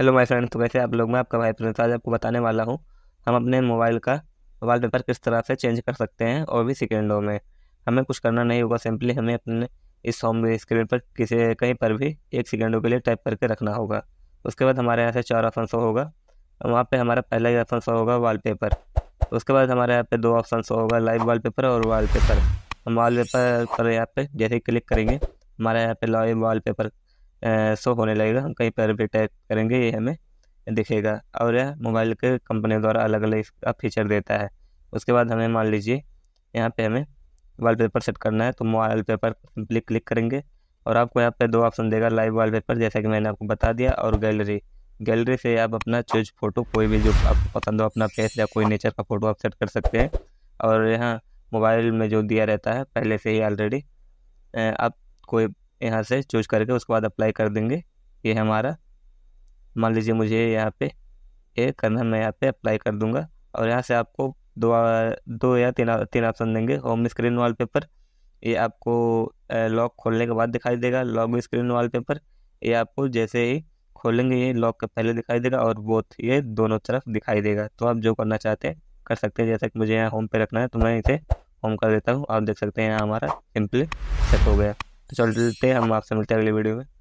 hello my friend तो कैसे आप लोग मैं आपका भाई प्रिंस आपको बताने वाला हूँ हम अपने मोबाइल का वाल पेपर किस तरह से चेंज कर सकते हैं और भी सेकेंडों में हमें कुछ करना नहीं होगा सिंपली हमें अपने इस होम स्क्रीन पर किसी कहीं पर भी एक सेकेंडों के लिए टाइप करके रखना होगा उसके बाद हमारे यहाँ से चार ऑप्शन शो होगा वहाँ पर हमारा पहला ही ऑप्शन शो होगा वाल पेपर उसके बाद हमारे यहाँ पे दो ऑप्शन शो होगा लाइव वाल पेपर और वाल पेपर हम वाल पेपर पर यहाँ पर जैसे क्लिक करेंगे हमारे यहाँ पे लाइव वाल पेपर शो होने लगेगा हम कहीं पर भी टैग करेंगे ये हमें दिखेगा और यह मोबाइल के कंपनी द्वारा अलग अलग इसका फीचर देता है उसके बाद हमें मान लीजिए यहाँ पे हमें वॉलपेपर सेट करना है तो मोबाइल पेपर सिंपली क्लिक करेंगे और आपको यहाँ पे दो ऑप्शन देगा लाइव वॉलपेपर जैसा कि मैंने आपको बता दिया और गैलरी गैलरी से आप अपना चूज फ़ोटो कोई भी जो आपको पसंद हो अपना फेस या कोई नेचर का फ़ोटो आप सेट कर सकते हैं और यहाँ मोबाइल में जो दिया रहता है पहले से ही ऑलरेडी आप कोई यहाँ से चूज करके उसके बाद अप्लाई कर देंगे ये हमारा मान लीजिए मुझे यहाँ पे ये करना मैं यहाँ पे अप्लाई कर दूँगा और यहाँ से आपको दो दो या तीन तीन ऑप्शन देंगे होम स्क्रीन वॉलपेपर ये आपको लॉक खोलने के बाद दिखाई देगा लॉक स्क्रीन वॉलपेपर ये आपको जैसे ही खोलेंगे ये लॉक के पहले दिखाई देगा और बोथ ये दोनों तरफ दिखाई देगा तो आप जो करना चाहते हैं कर सकते हैं जैसा कि मुझे यहाँ होम पे रखना है तो मैं इसे होम कर देता हूँ आप देख सकते हैं यहाँ हमारा सिंपली सेट हो गया तो चलते हैं हम आपसे मिलते हैं अगले वीडियो में